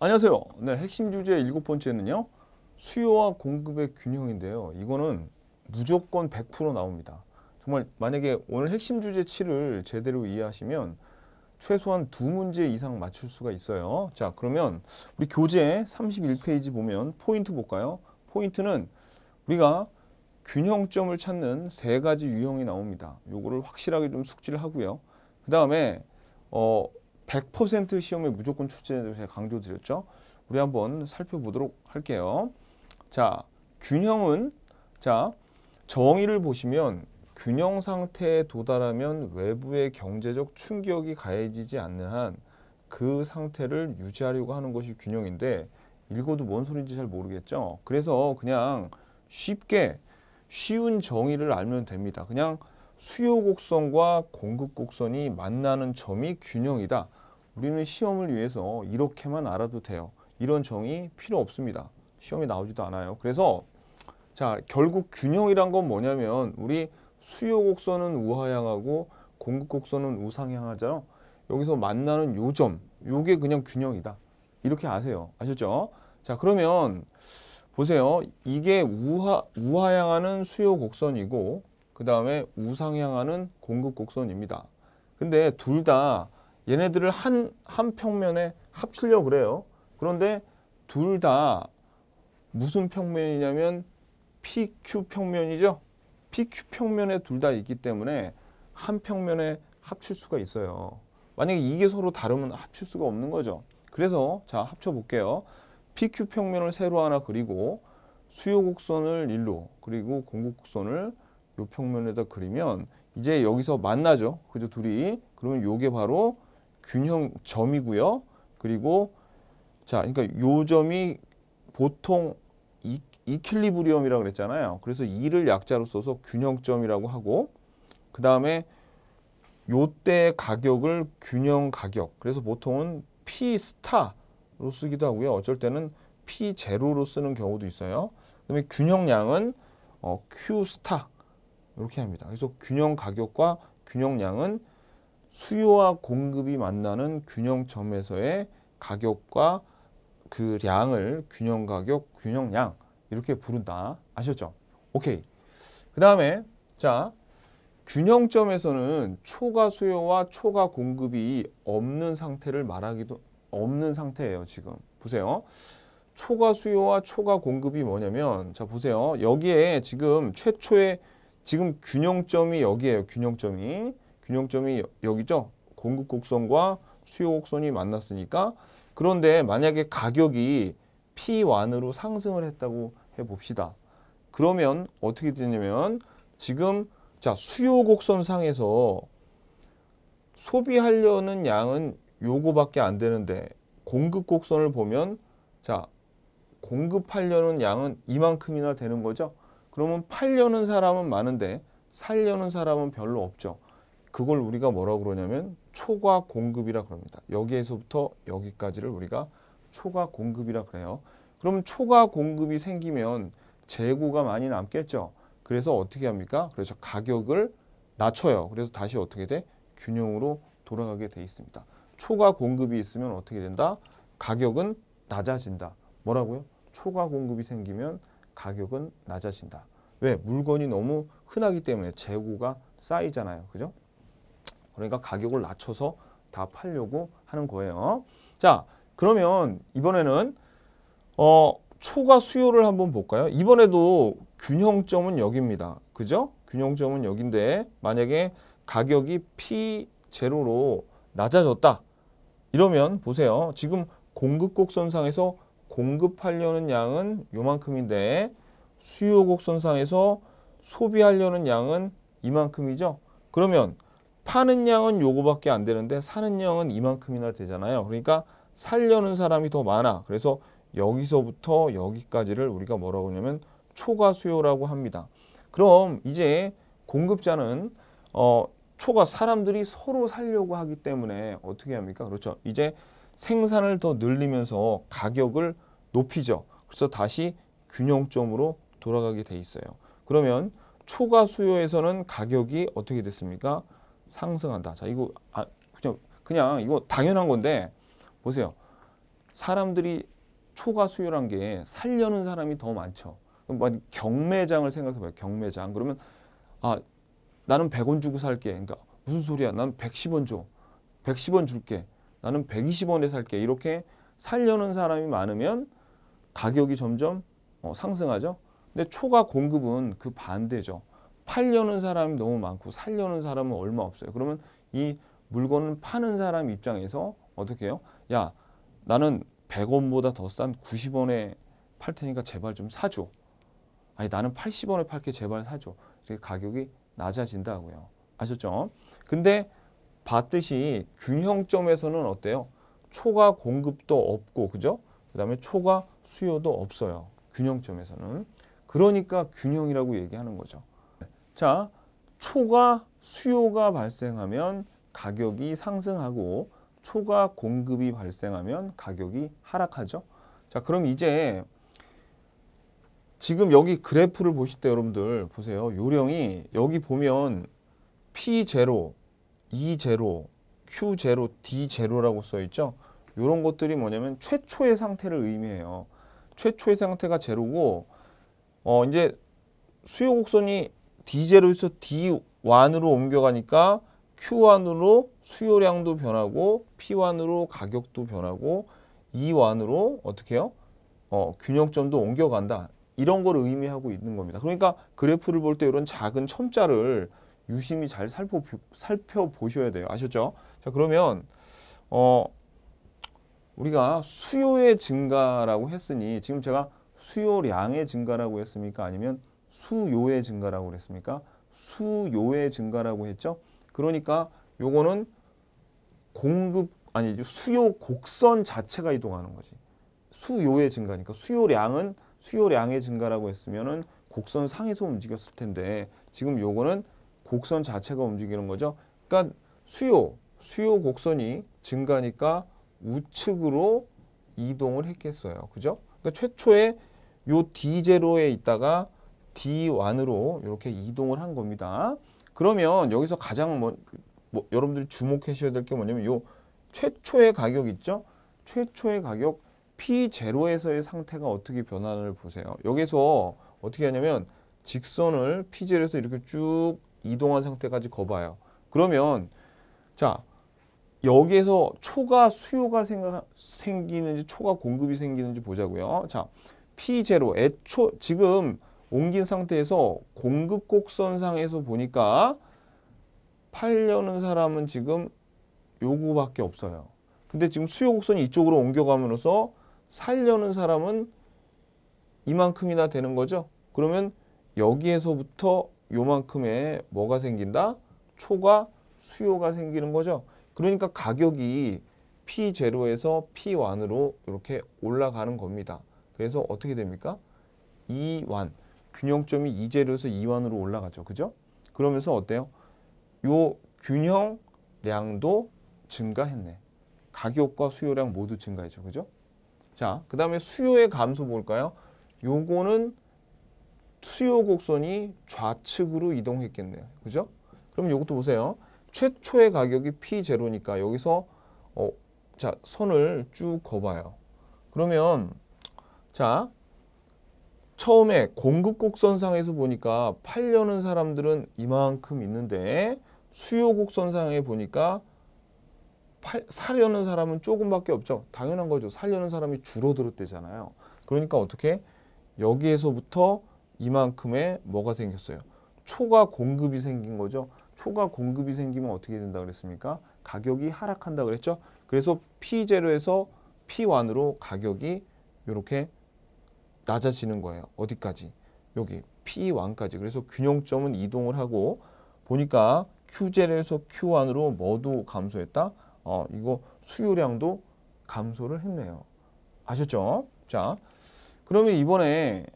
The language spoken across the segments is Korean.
안녕하세요. 네, 핵심 주제 일곱 번째는요. 수요와 공급의 균형인데요. 이거는 무조건 100% 나옵니다. 정말 만약에 오늘 핵심 주제 7을 제대로 이해하시면 최소한 두 문제 이상 맞출 수가 있어요. 자, 그러면 우리 교재 31페이지 보면 포인트 볼까요? 포인트는 우리가 균형점을 찾는 세 가지 유형이 나옵니다. 요거를 확실하게 좀 숙지를 하고요. 그 다음에 어, 100% 시험에 무조건 출제해도 제가 강조드렸죠. 우리 한번 살펴보도록 할게요. 자, 균형은 자 정의를 보시면 균형 상태에 도달하면 외부의 경제적 충격이 가해지지 않는 한 그 상태를 유지하려고 하는 것이 균형인데 읽어도 뭔 소리인지 잘 모르겠죠. 그래서 그냥 쉽게 쉬운 정의를 알면 됩니다. 그냥 수요 곡선과 공급 곡선이 만나는 점이 균형이다. 우리는 시험을 위해서 이렇게만 알아도 돼요. 이런 정의 필요 없습니다. 시험에 나오지도 않아요. 그래서 자 결국 균형이란 건 뭐냐면 우리 수요 곡선은 우하향하고 공급 곡선은 우상향하잖아. 여기서 만나는 요점, 요게 그냥 균형이다. 이렇게 아세요. 아셨죠? 자 그러면 보세요. 이게 우하, 우하향하는 수요 곡선이고 그 다음에 우상향하는 공급 곡선입니다. 근데 둘다 얘네들을 한, 한 평면에 합치려고 그래요. 그런데 둘 다 무슨 평면이냐면 PQ 평면이죠. PQ 평면에 둘 다 있기 때문에 한 평면에 합칠 수가 있어요. 만약에 이게 서로 다르면 합칠 수가 없는 거죠. 그래서 자 합쳐볼게요. PQ 평면을 세로 하나 그리고 수요 곡선을 일로 그리고 공급 곡선을 요 평면에다 그리면 이제 여기서 만나죠. 그죠? 둘이. 그러면 요게 바로 균형 점이고요. 그리고 자, 그러니까 요 점이 보통 이, 이킬리브리엄이라고 그랬잖아요. 그래서 이를 약자로 써서 균형점이라고 하고 그 다음에 요 때 가격을 균형 가격 그래서 보통은 P 스타로 쓰기도 하고요. 어쩔 때는 P 제로로 쓰는 경우도 있어요. 그다음에 균형량은 어, Q 스타 이렇게 합니다. 그래서 균형 가격과 균형량은 수요와 공급이 만나는 균형점에서의 가격과 그 양을 균형 가격, 균형 양 이렇게 부른다. 아셨죠? 오케이. 그 다음에 자 균형점에서는 초과 수요와 초과 공급이 없는 상태를 말하기도 없는 상태예요. 지금 보세요. 초과 수요와 초과 공급이 뭐냐면 자 보세요. 여기에 지금 최초의 지금 균형점이 여기에요. 균형점이 균형점이 여기죠. 공급 곡선과 수요 곡선이 만났으니까 그런데 만약에 가격이 P1으로 상승을 했다고 해봅시다. 그러면 어떻게 되냐면 지금 자 수요 곡선상에서 소비하려는 양은 요거밖에 안 되는데 공급 곡선을 보면 자 공급하려는 양은 이만큼이나 되는 거죠. 그러면 팔려는 사람은 많은데 살려는 사람은 별로 없죠. 그걸 우리가 뭐라고 그러냐면 초과 공급이라 그럽니다. 여기에서부터 여기까지를 우리가 초과 공급이라 그래요. 그럼 초과 공급이 생기면 재고가 많이 남겠죠. 그래서 어떻게 합니까? 그래서 가격을 낮춰요. 그래서 다시 어떻게 돼? 균형으로 돌아가게 돼 있습니다. 초과 공급이 있으면 어떻게 된다? 가격은 낮아진다. 뭐라고요? 초과 공급이 생기면 가격은 낮아진다. 왜? 물건이 너무 흔하기 때문에 재고가 쌓이잖아요. 그죠? 그러니까 가격을 낮춰서 다 팔려고 하는 거예요. 자, 그러면 이번에는 어, 초과 수요를 한번 볼까요? 이번에도 균형점은 여기입니다. 그죠? 균형점은 여기인데 만약에 가격이 P0로 낮아졌다. 이러면 보세요. 지금 공급 곡선상에서 공급하려는 양은 요만큼인데 수요 곡선상에서 소비하려는 양은 이만큼이죠. 그러면 파는 양은 요거밖에 안 되는데 사는 양은 이만큼이나 되잖아요. 그러니까 살려는 사람이 더 많아. 그래서 여기서부터 여기까지를 우리가 뭐라고 하냐면 초과 수요라고 합니다. 그럼 이제 공급자는 어, 초과 사람들이 서로 살려고 하기 때문에 어떻게 합니까? 그렇죠. 이제 생산을 더 늘리면서 가격을 높이죠. 그래서 다시 균형점으로 돌아가게 돼 있어요. 그러면 초과 수요에서는 가격이 어떻게 됐습니까? 상승한다. 자, 이거 아, 그냥, 그냥 이거 당연한 건데 보세요. 사람들이 초과 수요란 게 살려는 사람이 더 많죠. 그럼 경매장을 생각해봐요. 경매장. 그러면 아 나는 100원 주고 살게. 그러니까 무슨 소리야. 나는 110원 줘. 110원 줄게. 나는 120원에 살게. 이렇게 살려는 사람이 많으면 가격이 점점 어, 상승하죠. 근데 초과 공급은 그 반대죠. 팔려는 사람이 너무 많고 살려는 사람은 얼마 없어요. 그러면 이 물건을 파는 사람 입장에서 어떻게 해요? 야 나는 100원보다 더 싼 90원에 팔 테니까 제발 좀 사줘. 아니 나는 80원에 팔게 제발 사줘. 이렇게 가격이 낮아진다고요. 아셨죠? 근데 봤듯이 균형점에서는 어때요? 초과 공급도 없고 그죠? 그 다음에 초과 수요도 없어요. 균형점에서는. 그러니까 균형이라고 얘기하는 거죠. 자, 초과 수요가 발생하면 가격이 상승하고 초과 공급이 발생하면 가격이 하락하죠. 자, 그럼 이제 지금 여기 그래프를 보실 때 여러분들 보세요. 요령이 여기 보면 P0, E0, Q0, D0라고 써 있죠. 요런 것들이 뭐냐면 최초의 상태를 의미해요. 최초의 상태가 제로고 어 이제 수요 곡선이 D0에서 D1으로 옮겨가니까 Q1으로 수요량도 변하고 P1으로 가격도 변하고 E1으로 어떻게 해요? 어, 균형점도 옮겨간다. 이런 걸 의미하고 있는 겁니다. 그러니까 그래프를 볼 때 이런 작은 첨자를 유심히 잘 살펴, 살펴보셔야 돼요. 아셨죠? 자, 그러면, 어, 우리가 수요의 증가라고 했으니 지금 제가 수요량의 증가라고 했습니까? 아니면 수요의 증가라고 그랬습니까? 수요의 증가라고 했죠. 그러니까 요거는 공급 아니 수요 곡선 자체가 이동하는 거지. 수요의 증가니까 수요량은 수요량의 증가라고 했으면은 곡선 상에서 움직였을 텐데 지금 요거는 곡선 자체가 움직이는 거죠. 그러니까 수요 수요 곡선이 증가니까 우측으로 이동을 했겠어요. 그죠? 그러니까 최초에 요 D 제에 있다가 D1으로 이렇게 이동을 한 겁니다. 그러면 여기서 가장 뭐, 뭐 여러분들이 주목하셔야 될 게 뭐냐면 이 최초의 가격 있죠? 최초의 가격 P0에서의 상태가 어떻게 변화를 보세요. 여기서 어떻게 하냐면 직선을 P0에서 이렇게 쭉 이동한 상태까지 거봐요. 그러면 자 여기에서 초과 수요가 생각, 생기는지 초과 공급이 생기는지 보자고요. 자 P0 애초 지금 옮긴 상태에서 공급 곡선상에서 보니까 팔려는 사람은 지금 요구밖에 없어요. 근데 지금 수요 곡선이 이쪽으로 옮겨가면서 살려는 사람은 이만큼이나 되는 거죠. 그러면 여기에서부터 요만큼의 뭐가 생긴다? 초과 수요가 생기는 거죠. 그러니까 가격이 P0에서 P1으로 이렇게 올라가는 겁니다. 그래서 어떻게 됩니까? 2완. 균형점이 2제로서2완으로 올라가죠. 그죠? 그러면서 어때요? 요 균형량도 증가했네. 가격과 수요량 모두 증가했죠. 그죠? 자, 그 다음에 수요의 감소 볼까요? 요거는 수요 곡선이 좌측으로 이동했겠네요. 그죠? 그럼 요것도 보세요. 최초의 가격이 P0니까 여기서 어, 자 선을 쭉 거봐요. 그러면 자 처음에 공급 곡선상에서 보니까 팔려는 사람들은 이만큼 있는데 수요 곡선상에 보니까 팔, 사려는 사람은 조금밖에 없죠. 당연한 거죠. 사려는 사람이 줄어들었대잖아요. 그러니까 어떻게 여기에서부터 이만큼의 뭐가 생겼어요. 초과 공급이 생긴 거죠. 초과 공급이 생기면 어떻게 된다 그랬습니까? 가격이 하락한다 그랬죠. 그래서 P0에서 P1으로 가격이 이렇게 낮아지는 거예요. 어디까지? 여기 P1까지. 그래서 균형점은 이동을 하고 보니까 Q0에서 Q1으로 모두 감소했다. 어, 이거 수요량도 감소를 했네요. 아셨죠? 자, 그러면 이번에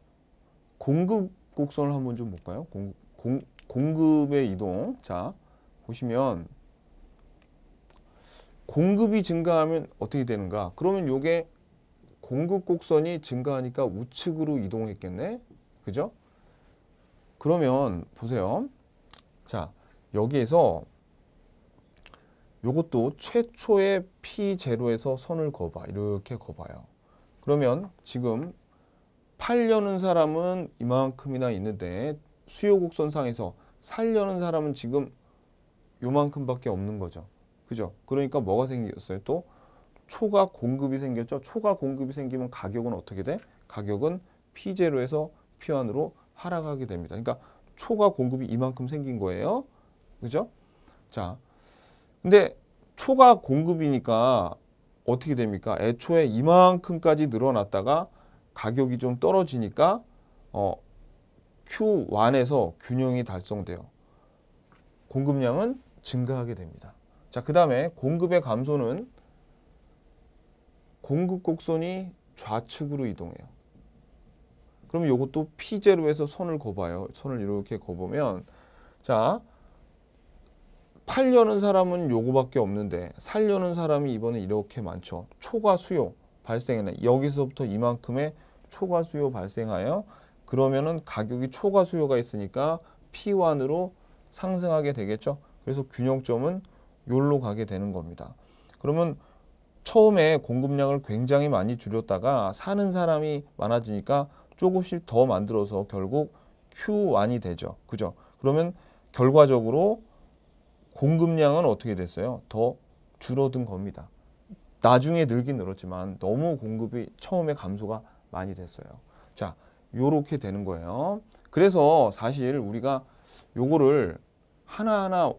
공급 곡선을 한번 좀 볼까요? 공, 공, 공급의 이동. 자, 보시면 공급이 증가하면 어떻게 되는가? 그러면 요게 공급 곡선이 증가하니까 우측으로 이동했겠네. 그죠? 그러면 보세요. 자, 여기에서 요것도 최초의 P0에서 선을 거봐. 이렇게 거봐요. 그러면 지금 팔려는 사람은 이만큼이나 있는데 수요 곡선상에서 살려는 사람은 지금 요만큼밖에 없는 거죠. 그죠? 그러니까 뭐가 생겼어요? 또 초과 공급이 생겼죠. 초과 공급이 생기면 가격은 어떻게 돼? 가격은 P0에서 P1으로 하락하게 됩니다. 그러니까 초과 공급이 이만큼 생긴 거예요. 그죠? 자, 근데 초과 공급이니까 어떻게 됩니까? 애초에 이만큼까지 늘어났다가 가격이 좀 떨어지니까 어, Q1에서 균형이 달성돼요. 공급량은 증가하게 됩니다. 자, 그 다음에 공급의 감소는 공급 곡선이 좌측으로 이동해요. 그럼 이것도 P제로 해서 선을 거봐요. 선을 이렇게 거보면 자 팔려는 사람은 요거밖에 없는데 살려는 사람이 이번에 이렇게 많죠. 초과 수요 발생해요. 여기서부터 이만큼의 초과 수요 발생하여 그러면은 가격이 초과 수요가 있으니까 P1으로 상승하게 되겠죠. 그래서 균형점은 요로 가게 되는 겁니다. 그러면 처음에 공급량을 굉장히 많이 줄였다가 사는 사람이 많아지니까 조금씩 더 만들어서 결국 Q1이 되죠. 그죠? 그러면 결과적으로 공급량은 어떻게 됐어요? 더 줄어든 겁니다. 나중에 늘긴 늘었지만 너무 공급이 처음에 감소가 많이 됐어요. 자, 요렇게 되는 거예요. 그래서 사실 우리가 요거를 하나하나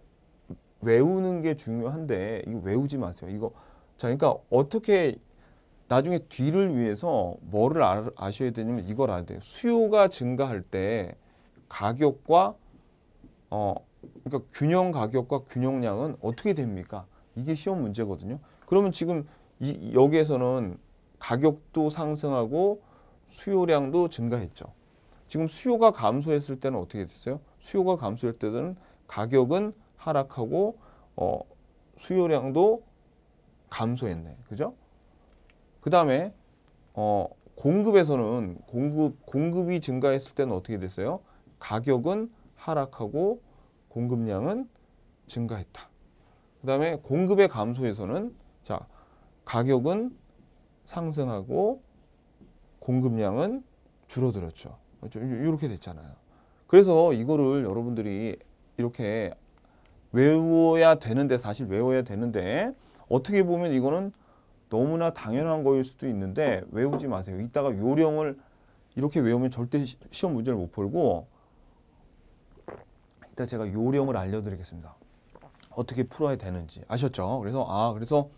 외우는 게 중요한데 이거 외우지 마세요. 이거 그러니까 어떻게 나중에 뒤를 위해서 뭐를 아, 아셔야 되냐면 이걸 알아야 돼요. 수요가 증가할 때 가격과 어 그러니까 균형 가격과 균형량은 어떻게 됩니까? 이게 시험 문제거든요. 그러면 지금 이, 여기에서는 가격도 상승하고 수요량도 증가했죠. 지금 수요가 감소했을 때는 어떻게 됐어요? 수요가 감소할 때는 가격은 하락하고 어, 수요량도 감소했네. 그죠? 그 다음에 어, 공급에서는 공급, 공급이 증가했을 때는 어떻게 됐어요? 가격은 하락하고 공급량은 증가했다. 그 다음에 공급의 감소에서는 자 가격은 상승하고 공급량은 줄어들었죠. 이렇게 그렇죠? 됐잖아요. 그래서 이거를 여러분들이 이렇게 외워야 되는데 사실 외워야 되는데 어떻게 보면 이거는 너무나 당연한 거일 수도 있는데 외우지 마세요. 이따가 요령을 이렇게 외우면 절대 시험 문제를 못 풀고 이따 제가 요령을 알려드리겠습니다. 어떻게 풀어야 되는지 아셨죠? 그래서 아 그래서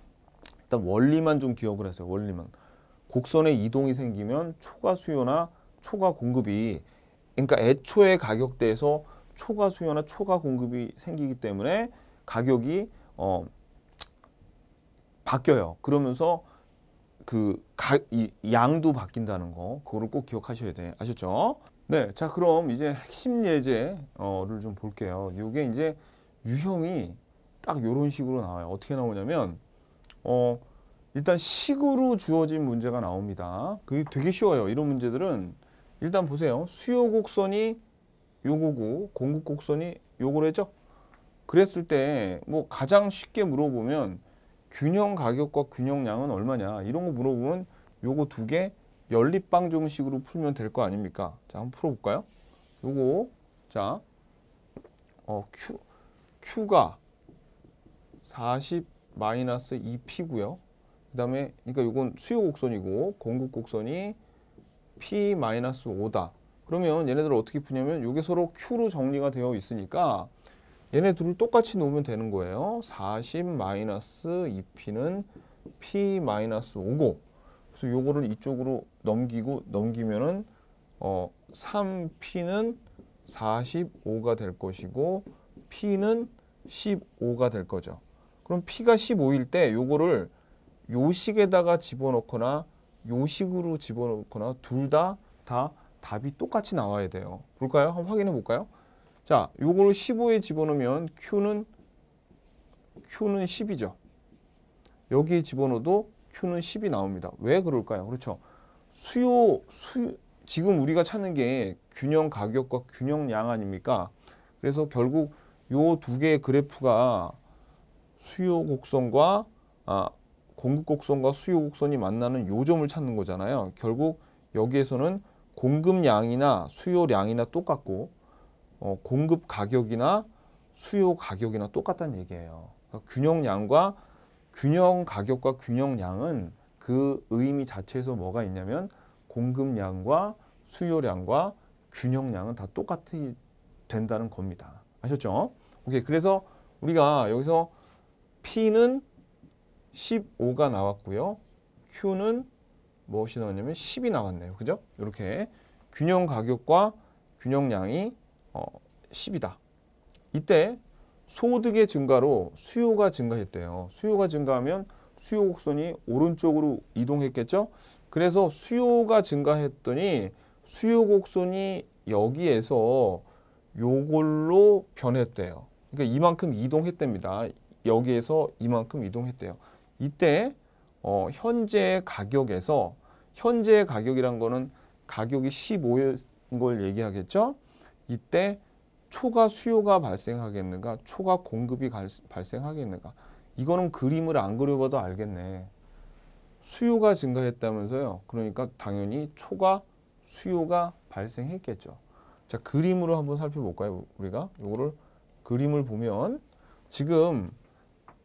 일단 원리만 좀 기억을 하세요. 원리만 곡선의 이동이 생기면 초과 수요나 초과 공급이 그러니까 애초에 가격대에서 초과 수요나 초과 공급이 생기기 때문에 가격이 어 바뀌어요. 그러면서 그 가, 이, 양도 바뀐다는 거 그거를 꼭 기억하셔야 돼. 아셨죠? 네, 자 그럼 이제 핵심 예제를 좀 볼게요. 이게 이제 유형이 딱 이런 식으로 나와요. 어떻게 나오냐면 어 일단 식으로 주어진 문제가 나옵니다. 그게 되게 쉬워요. 이런 문제들은 일단 보세요. 수요 곡선이 요거고 공급 곡선이 요거로 했죠? 그랬을 때 뭐 가장 쉽게 물어보면 균형 가격과 균형량은 얼마냐 이런 거 물어보면 요거 두 개 연립방 정식으로 풀면 될 거 아닙니까? 자 한번 풀어볼까요? 요거 자 어, Q, Q가 40 마이너스 2P고요. 그 다음에 그러니까 요건 수요 곡선이고 공급 곡선이 P 마이너스 5다. 그러면 얘네들 어떻게 푸냐면 요게 서로 Q로 정리가 되어 있으니까 얘네 둘을 똑같이 놓으면 되는 거예요. 40 2p는 p 5고 그래서 요거를 이쪽으로 넘기고 넘기면은 어 3p는 45가 될 것이고 p는 15가 될 거죠. 그럼 p가 15일 때 요거를 요식에다가 집어넣거나 요식으로 집어넣거나 둘 다 다 답이 똑같이 나와야 돼요. 볼까요? 한번 확인해 볼까요? 자, 요걸 15에 집어넣으면 Q는 Q는 10이죠. 여기에 집어넣어도 Q는 10이 나옵니다. 왜 그럴까요? 그렇죠. 수요 수 지금 우리가 찾는 게 균형 가격과 균형 양 아닙니까? 그래서 결국 요 두 개의 그래프가 수요 곡선과 아, 공급 곡선과 수요 곡선이 만나는 요점을 찾는 거잖아요. 결국 여기에서는 공급량이나 수요량이나 똑같고 어, 공급 가격이나 수요 가격이나 똑같다는 얘기예요. 그러니까 균형량과 균형 가격과 균형량은 그 의미 자체에서 뭐가 있냐면 공급량과 수요량과 균형량은 다 똑같이 된다는 겁니다. 아셨죠? 오케이. 그래서 우리가 여기서 P는 15가 나왔고요. Q는 무엇이 나왔냐면 10이 나왔네요. 그죠? 이렇게 균형 가격과 균형량이 어, 10이다. 이때 소득의 증가로 수요가 증가했대요. 수요가 증가하면 수요 곡선이 오른쪽으로 이동했겠죠? 그래서 수요가 증가했더니 수요 곡선이 여기에서 요걸로 변했대요. 그러니까 이만큼 이동했답니다. 여기에서 이만큼 이동했대요. 이때 어, 현재 가격에서 현재 가격이란 거는 가격이 15인 걸 얘기하겠죠? 이때 초과 수요가 발생하겠는가 초과 공급이 갈, 발생하겠는가 이거는 그림을 안 그려봐도 알겠네 수요가 증가했다면서요 그러니까 당연히 초과 수요가 발생했겠죠 자 그림으로 한번 살펴볼까요 우리가 요거를 그림을 보면 지금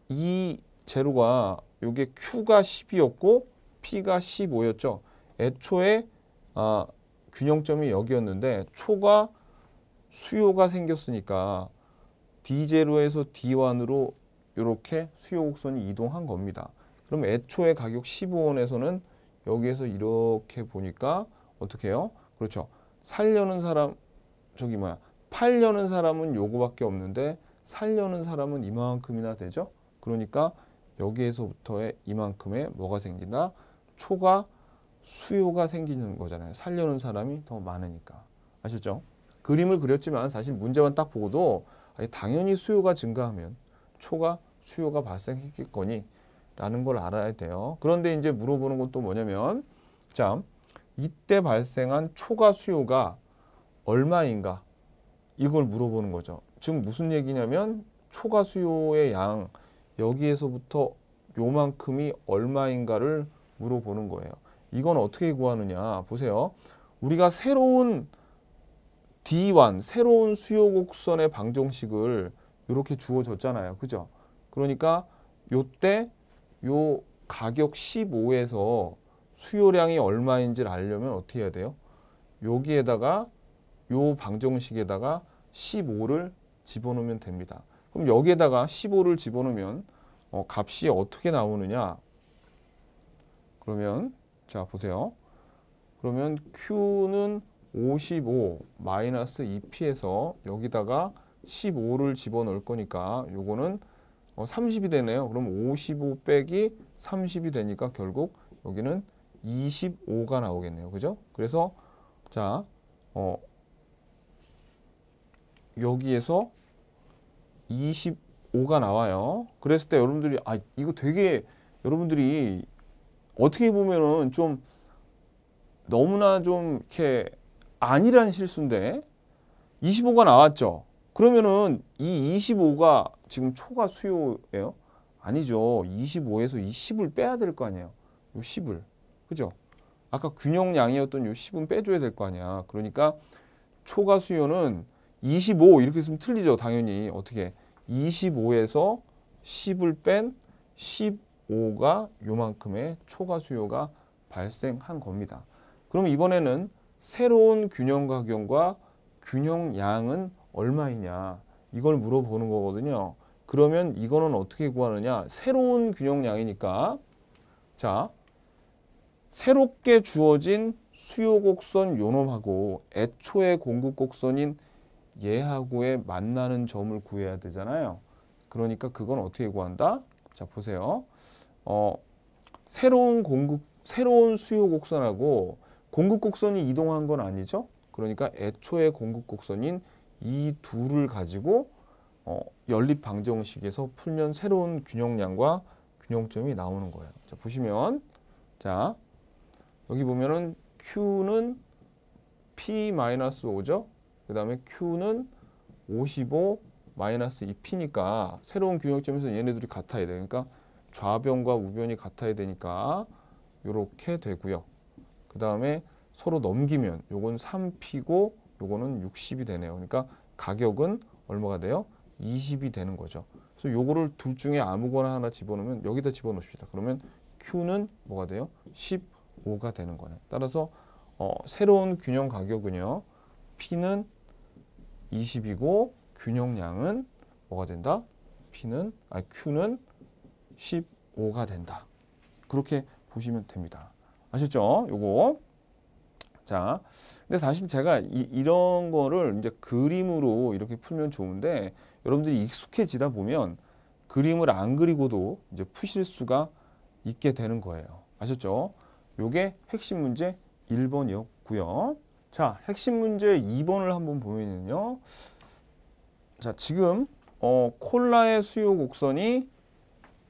이 제로가 요게 Q가 10이었고 P가 15였죠 애초에 아, 균형점이 여기였는데 초과 수요가 생겼으니까 D0에서 D1으로 이렇게 수요 곡선이 이동한 겁니다. 그럼 애초에 가격 15원에서는 여기에서 이렇게 보니까 어떻게 해요? 그렇죠. 살려는 사람 저기 뭐야 팔려는 사람은 요거밖에 없는데 살려는 사람은 이만큼이나 되죠. 그러니까 여기에서부터의 이만큼의 뭐가 생긴다? 초과 수요가 생기는 거잖아요. 살려는 사람이 더 많으니까. 아셨죠? 그림을 그렸지만 사실 문제만 딱 보고도 당연히 수요가 증가하면 초과 수요가 발생했겠거니 라는 걸 알아야 돼요. 그런데 이제 물어보는 것도 뭐냐면 자 이때 발생한 초과 수요가 얼마인가 이걸 물어보는 거죠. 지금 무슨 얘기냐면 초과 수요의 양 여기에서부터 요만큼이 얼마인가를 물어보는 거예요. 이건 어떻게 구하느냐 보세요. 우리가 새로운 D1 새로운 수요 곡선의 방정식을 이렇게 주어졌잖아요. 그죠? 그러니까 요때 요 가격 15에서 수요량이 얼마인지 알려면 어떻게 해야 돼요? 여기에다가 요 방정식에다가 15를 집어넣으면 됩니다. 그럼 여기에다가 15를 집어넣으면 어, 값이 어떻게 나오느냐? 그러면 자 보세요. 그러면 Q는 55 마이너스 2p에서 여기다가 15를 집어넣을 거니까 요거는 어, 30이 되네요. 그럼 55 빼기 30이 되니까 결국 여기는 25가 나오겠네요. 그죠? 그래서 자, 어, 여기에서 25가 나와요. 그랬을 때 여러분들이 아 이거 되게 여러분들이 어떻게 보면은 좀 너무나 좀 이렇게 아니라는 실수인데 25가 나왔죠. 그러면은 이 25가 지금 초과 수요예요? 아니죠. 25에서 이 10을 빼야 될 거 아니에요. 요 10을. 그죠? 아까 균형량이었던 요 10은 빼줘야 될 거 아니야. 그러니까 초과 수요는 25 이렇게 쓰면 틀리죠. 당연히. 어떻게 25에서 10을 뺀 15가 요만큼의 초과 수요가 발생한 겁니다. 그럼 이번에는 새로운 균형 가격과 균형 양은 얼마이냐 이걸 물어보는 거거든요. 그러면 이거는 어떻게 구하느냐 새로운 균형 양이니까 자 새롭게 주어진 수요 곡선 요놈하고 애초에 공급 곡선인 얘하고의 만나는 점을 구해야 되잖아요. 그러니까 그건 어떻게 구한다? 자 보세요. 어, 새로운 공급, 새로운 수요 곡선하고 공급 곡선이 이동한 건 아니죠. 그러니까 애초에 공급 곡선인 이 둘을 가지고 어, 연립 방정 식에서 풀면 새로운 균형량과 균형점이 나오는 거예요. 자, 보시면 자 여기 보면은 Q는 P-5죠. 그 다음에 Q는 55 2P니까 새로운 균형점에서 얘네 들이 같아야 되니까 그러니까 니까 좌변과 우변이 같아야 되니까 이렇게 되고요. 그 다음에 서로 넘기면 요건 3P고 요거는 60이 되네요. 그러니까 가격은 얼마가 돼요? 20이 되는 거죠. 그래서 요거를 둘 중에 아무거나 하나 집어넣으면 여기다 집어넣읍시다. 그러면 Q는 뭐가 돼요? 15가 되는 거네. 따라서 어, 새로운 균형 가격은요. P는 20이고 균형량은 뭐가 된다? P는 아 Q는 15가 된다. 그렇게 보시면 됩니다. 아셨죠? 요거. 자, 근데 사실 제가 이, 런 거를 이제 그림으로 이렇게 풀면 좋은데 여러분들이 익숙해지다 보면 그림을 안 그리고도 이제 푸실 수가 있게 되는 거예요. 아셨죠? 요게 핵심 문제 1번이었고요. 자, 핵심 문제 2번을 한번 보면요. 자, 지금 어, 콜라의 수요 곡선이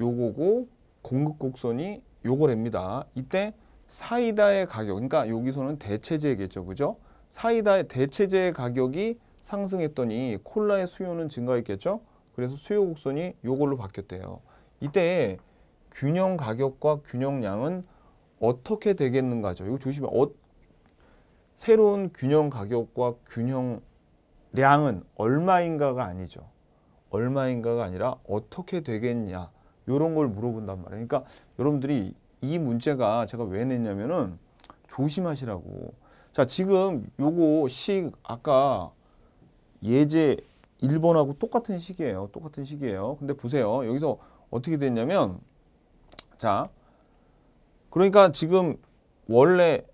요거고 공급 곡선이 요거랍니다. 이때 사이다의 가격, 그러니까 여기서는 대체제겠죠, 그죠? 사이다의 대체제의 가격이 상승했더니 콜라의 수요는 증가했겠죠? 그래서 수요 곡선이 요걸로 바뀌었대요. 이때 균형 가격과 균형량은 어떻게 되겠는가죠. 이거 조심해. 어, 새로운 균형 가격과 균형량은 얼마인가가 아니죠. 얼마인가가 아니라 어떻게 되겠냐. 이런 걸 물어본단 말이에요. 그러니까 여러분들이 이 문제가 제가 왜 냈냐면은 조심하시라고. 자, 지금 요거 식 아까 예제 1번하고 똑같은 식이에요. 똑같은 식이에요. 근데 보세요. 여기서 어떻게 됐냐면 자, 그러니까 지금 원래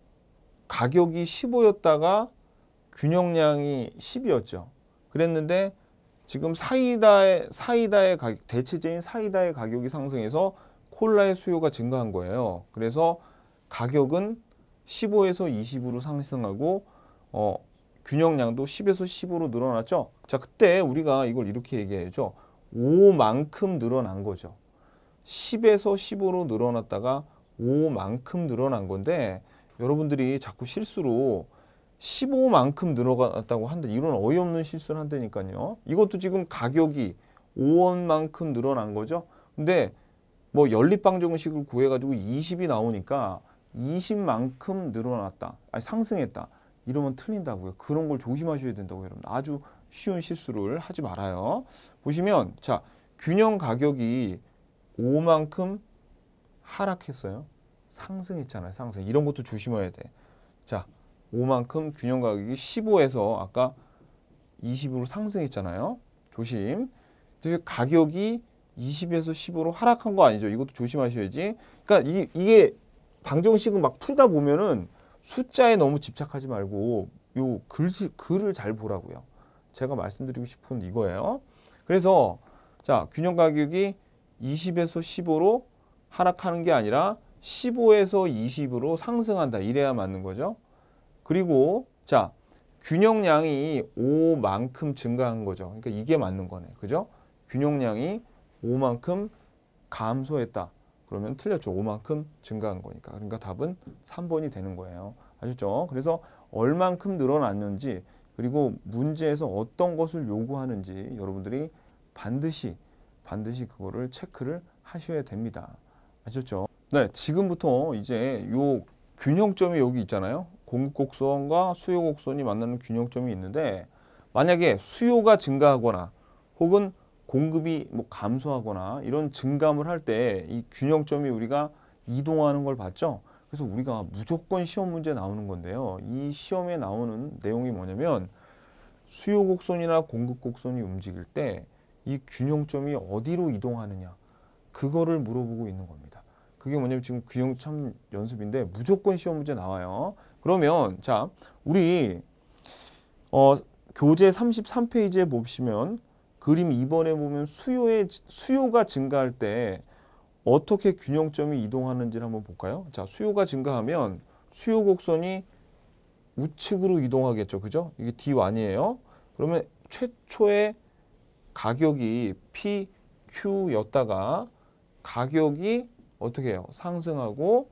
가격이 15였다가 균형량이 10이었죠. 그랬는데 지금 사이다의 사이다의 가격, 대체제인 사이다의 가격이 상승해서 콜라의 수요가 증가한 거예요. 그래서 가격은 15에서 20으로 상승하고 어, 균형량도 10에서 15로 늘어났죠. 자, 그때 우리가 이걸 이렇게 얘기해야죠. 5만큼 늘어난 거죠. 10에서 15로 늘어났다가 5만큼 늘어난 건데 여러분들이 자꾸 실수로 15만큼 늘어났다고 한다. 이런 어이없는 실수를 한다니까요. 이것도 지금 가격이 5원만큼 늘어난 거죠. 근데 뭐 연립방정식을 구해가지고 20이 나오니까 20만큼 늘어났다. 아니 상승했다. 이러면 틀린다고요. 그런 걸 조심하셔야 된다고 여러분. 아주 쉬운 실수를 하지 말아요. 보시면 자 균형 가격이 5만큼 하락했어요. 상승했잖아요. 상승. 이런 것도 조심해야 돼. 자 5만큼 균형 가격이 15에서 아까 20으로 상승했잖아요. 조심. 가격이 20에서 10으로 하락한 거 아니죠. 이것도 조심하셔야지. 그러니까 이, 이게 방정식은 막 풀다 보면은 숫자에 너무 집착하지 말고 요 글씨 글을 잘 보라고요. 제가 말씀드리고 싶은 이거예요. 그래서 자, 균형 가격이 20에서 15로 하락하는 게 아니라 15에서 20으로 상승한다. 이래야 맞는 거죠. 그리고 자, 균형량이 5만큼 증가한 거죠. 그러니까 이게 맞는 거네. 그죠? 균형량이 5만큼 감소했다. 그러면 틀렸죠. 5만큼 증가한 거니까. 그러니까 답은 3번이 되는 거예요. 아셨죠? 그래서 얼만큼 늘어났는지 그리고 문제에서 어떤 것을 요구하는지 여러분들이 반드시 반드시 그거를 체크를 하셔야 됩니다. 아셨죠? 네, 지금부터 이제 요 균형점이 여기 있잖아요. 공급 곡선과 수요 곡선이 만나는 균형점이 있는데 만약에 수요가 증가하거나 혹은 공급이 뭐 감소하거나 이런 증감을 할 때 이 균형점이 우리가 이동하는 걸 봤죠. 그래서 우리가 무조건 시험 문제 나오는 건데요. 이 시험에 나오는 내용이 뭐냐면 수요 곡선이나 공급 곡선이 움직일 때 이 균형점이 어디로 이동하느냐 그거를 물어보고 있는 겁니다. 그게 뭐냐면 지금 균형점 연습인데 무조건 시험 문제 나와요. 그러면 자 우리 어, 교재 33페이지에 보시면 그림 2번에 보면 수요의 수요가 증가할 때 어떻게 균형점이 이동하는지를 한번 볼까요? 자, 수요가 증가하면 수요 곡선이 우측으로 이동하겠죠. 그죠? 이게 D1이에요. 그러면 최초의 가격이 PQ였다가 가격이 어떻게 해요? 상승하고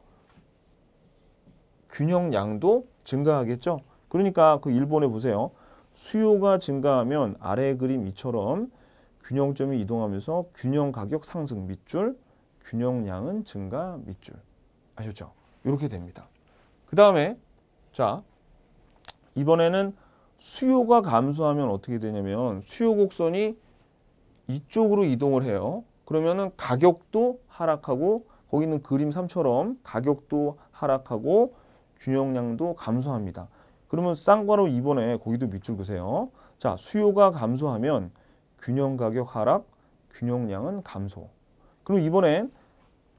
균형량도 증가하겠죠. 그러니까 그 일본에 보세요. 수요가 증가하면 아래 그림 이처럼 균형점이 이동하면서 균형 가격 상승 밑줄, 균형량은 증가 밑줄. 아셨죠? 이렇게 됩니다. 그 다음에 자 이번에는 수요가 감소하면 어떻게 되냐면 수요 곡선이 이쪽으로 이동을 해요. 그러면은 가격도 하락하고 거기 있는 그림 3처럼 가격도 하락하고 균형량도 감소합니다. 그러면 쌍과로이번에 거기도 밑줄 그세요. 자, 수요가 감소하면 균형 가격 하락, 균형량은 감소. 그럼 이번엔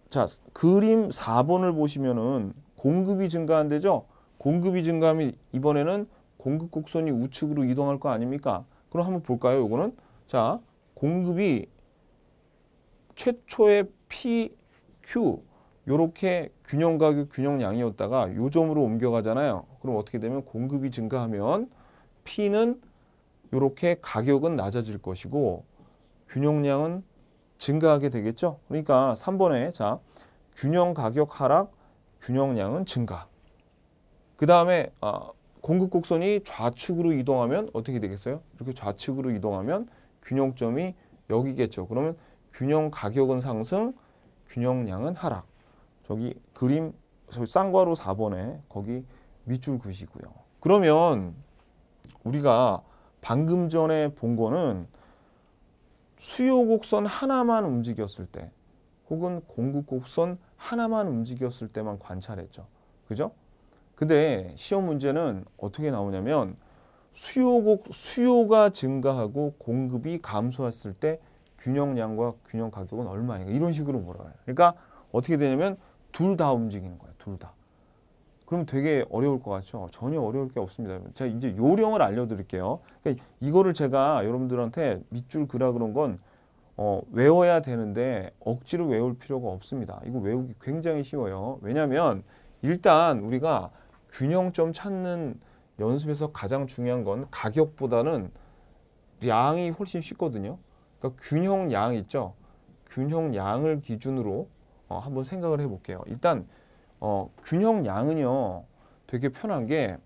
자, 그림 4번을 보시면은 공급이 증가한대죠. 공급이 증가하면 이번에는 공급 곡선이 우측으로 이동할 거 아닙니까? 그럼 한번 볼까요? 요거는 자, 공급이 최초의 PQ 요렇게 균형 가격 균형량이었다가 요점으로 옮겨가잖아요. 그럼 어떻게 되면 공급이 증가하면 P는 이렇게 가격은 낮아질 것이고 균형량은 증가하게 되겠죠. 그러니까 3번에 자 균형 가격 하락, 균형량은 증가. 그 다음에 아, 공급 곡선이 좌측으로 이동하면 어떻게 되겠어요? 이렇게 좌측으로 이동하면 균형점이 여기겠죠. 그러면 균형 가격은 상승, 균형량은 하락. 저기 그림 저쌍괄로 4번에 거기 밑줄 그시고요. 그러면 우리가 방금 전에 본 거는 수요 곡선 하나만 움직였을 때 혹은 공급 곡선 하나만 움직였을 때만 관찰했죠. 그죠? 근데 시험 문제는 어떻게 나오냐면 수요곡, 수요가 증가하고 공급이 감소했을 때 균형량과 균형 가격은 얼마인가 이런 식으로 물어봐요. 그러니까 어떻게 되냐면 둘 다 움직이는 거예요. 둘 다. 그럼 되게 어려울 것 같죠? 전혀 어려울 게 없습니다. 제가 이제 요령을 알려드릴게요. 그러니까 이거를 제가 여러분들한테 밑줄 그라 그런 건 어, 외워야 되는데 억지로 외울 필요가 없습니다. 이거 외우기 굉장히 쉬워요. 왜냐하면 일단 우리가 균형점 찾는 연습에서 가장 중요한 건 가격보다는 양이 훨씬 쉽거든요. 그러니까 균형 양 있죠. 균형 양을 기준으로 어, 한번 생각을 해볼게요. 일단 어, 균형 양은요 되게 편한 게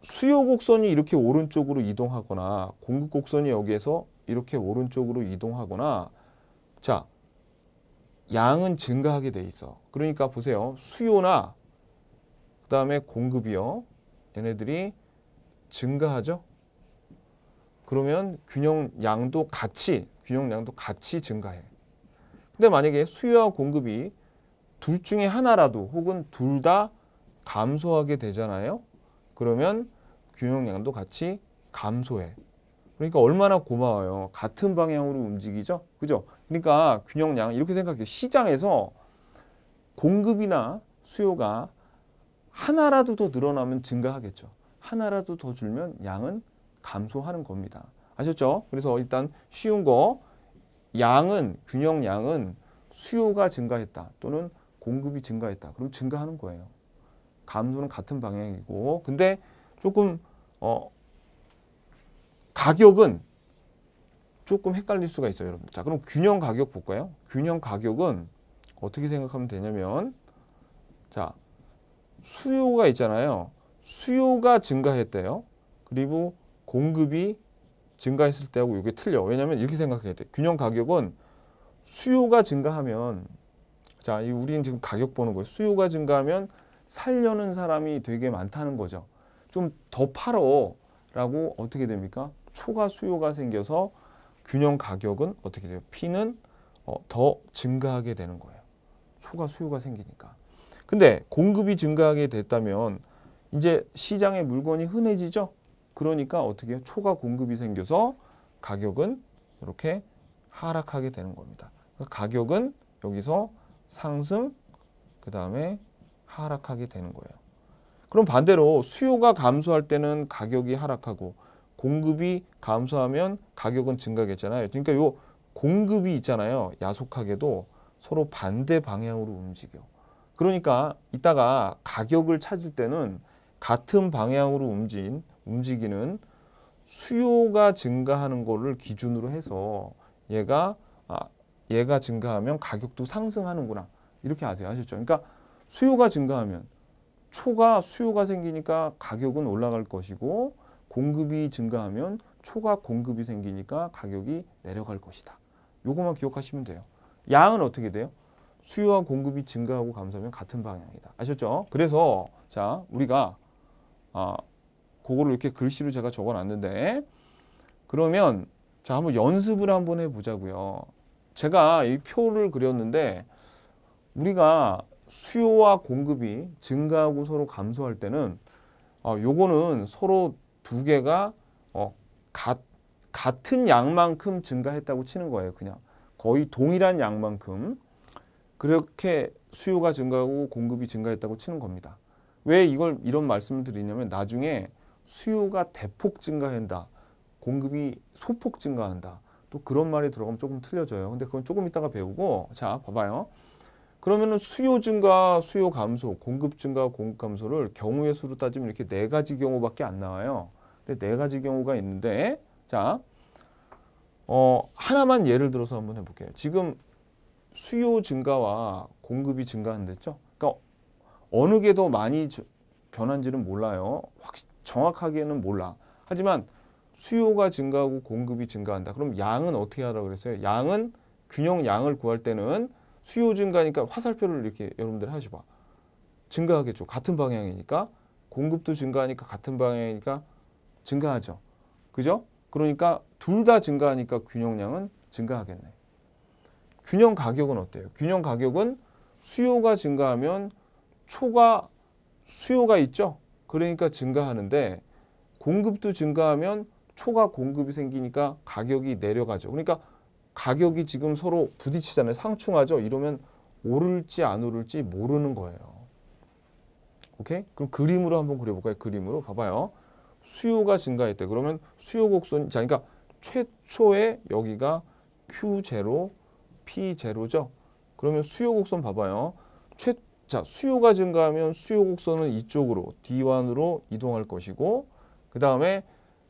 수요 곡선이 이렇게 오른쪽으로 이동하거나 공급 곡선이 여기에서 이렇게 오른쪽으로 이동하거나 자 양은 증가하게 돼 있어. 그러니까 보세요. 수요나 그 다음에 공급이요. 얘네들이 증가하죠. 그러면 균형 양도 같이 균형 양도 같이 증가해. 근데 만약에 수요와 공급이 둘 중에 하나라도 혹은 둘 다 감소하게 되잖아요. 그러면 균형량도 같이 감소해. 그러니까 얼마나 고마워요. 같은 방향으로 움직이죠. 그죠? 그러니까 균형량 이렇게 생각해 시장에서 공급이나 수요가 하나라도 더 늘어나면 증가하겠죠. 하나라도 더 줄면 양은 감소하는 겁니다. 아셨죠? 그래서 일단 쉬운 거 양은 균형량은 수요가 증가했다 또는 공급이 증가했다. 그럼 증가하는 거예요. 감소는 같은 방향이고 근데 조금 어 가격은 조금 헷갈릴 수가 있어요, 여러분. 자, 그럼 균형 가격 볼까요? 균형 가격은 어떻게 생각하면 되냐면 자, 수요가 있잖아요. 수요가 증가했대요. 그리고 공급이 증가했을 때하고 이게 틀려. 왜냐면 하 이렇게 생각해야 돼. 균형 가격은 수요가 증가하면 자, 이 우리는 지금 가격 보는 거예요. 수요가 증가하면 살려는 사람이 되게 많다는 거죠. 좀 더 팔어 라고 어떻게 됩니까? 초과 수요가 생겨서 균형 가격은 어떻게 돼요? P는 어, 더 증가하게 되는 거예요. 초과 수요가 생기니까. 근데 공급이 증가하게 됐다면 이제 시장의 물건이 흔해지죠. 그러니까 어떻게 해요? 초과 공급이 생겨서 가격은 이렇게 하락하게 되는 겁니다. 그러니까 가격은 여기서 상승, 그 다음에 하락하게 되는 거예요. 그럼 반대로 수요가 감소할 때는 가격이 하락하고 공급이 감소하면 가격은 증가겠잖아요. 그러니까 요 공급이 있잖아요. 야속하게도 서로 반대 방향으로 움직여. 그러니까 이따가 가격을 찾을 때는 같은 방향으로 움직인, 움직이는 수요가 증가하는 거를 기준으로 해서 얘가 얘가 증가하면 가격도 상승하는구나. 이렇게 아세요. 아셨죠? 그러니까 수요가 증가하면 초과 수요가 생기니까 가격은 올라갈 것이고 공급이 증가하면 초과 공급이 생기니까 가격이 내려갈 것이다. 요것만 기억하시면 돼요. 양은 어떻게 돼요? 수요와 공급이 증가하고 감소하면 같은 방향이다. 아셨죠? 그래서 자 우리가 아 그거를 이렇게 글씨로 제가 적어놨는데 그러면 자 한번 연습을 한번 해보자고요. 제가 이 표를 그렸는데 우리가 수요와 공급이 증가하고 서로 감소할 때는 어, 요거는 서로 두 개가 어, 가, 같은 양만큼 증가했다고 치는 거예요. 그냥 거의 동일한 양만큼 그렇게 수요가 증가하고 공급이 증가했다고 치는 겁니다. 왜 이걸 이런 말씀을 드리냐면 나중에 수요가 대폭 증가한다. 공급이 소폭 증가한다. 또 그런 말이 들어가면 조금 틀려져요. 근데 그건 조금 이따가 배우고 자 봐봐요. 그러면 수요 증가, 수요 감소, 공급 증가, 공급 감소를 경우의 수로 따지면 이렇게 네 가지 경우밖에 안 나와요. 근데 네 가지 경우가 있는데 자 어, 하나만 예를 들어서 한번 해볼게요. 지금 수요 증가와 공급이 증가한댔죠? 그러니까 어느 게 더 많이 변한지는 몰라요. 확 정확하게는 몰라. 하지만 수요가 증가하고 공급이 증가한다. 그럼 양은 어떻게 하라고 그랬어요? 양은 균형 양을 구할 때는 수요 증가니까 화살표를 이렇게 여러분들 하시 봐. 증가하겠죠. 같은 방향이니까 공급도 증가하니까 같은 방향이니까 증가하죠. 그죠? 그러니까 둘 다 증가하니까 균형량은 증가하겠네. 균형 가격은 어때요? 균형 가격은 수요가 증가하면 초과 수요가 있죠. 그러니까 증가하는데 공급도 증가하면 초과 공급이 생기니까 가격이 내려가죠. 그러니까 가격이 지금 서로 부딪히잖아요. 상충하죠. 이러면 오를지 안 오를지 모르는 거예요. 오케이? 그럼 그림으로 한번 그려볼까요? 그림으로 봐봐요. 수요가 증가했대. 그러면 수요 곡선, 자, 그러니까 최초에 여기가 Q0, P0죠. 그러면 수요 곡선 봐봐요. 최, 자, 수요가 증가하면 수요 곡선은 이쪽으로 D1으로 이동할 것이고 그 다음에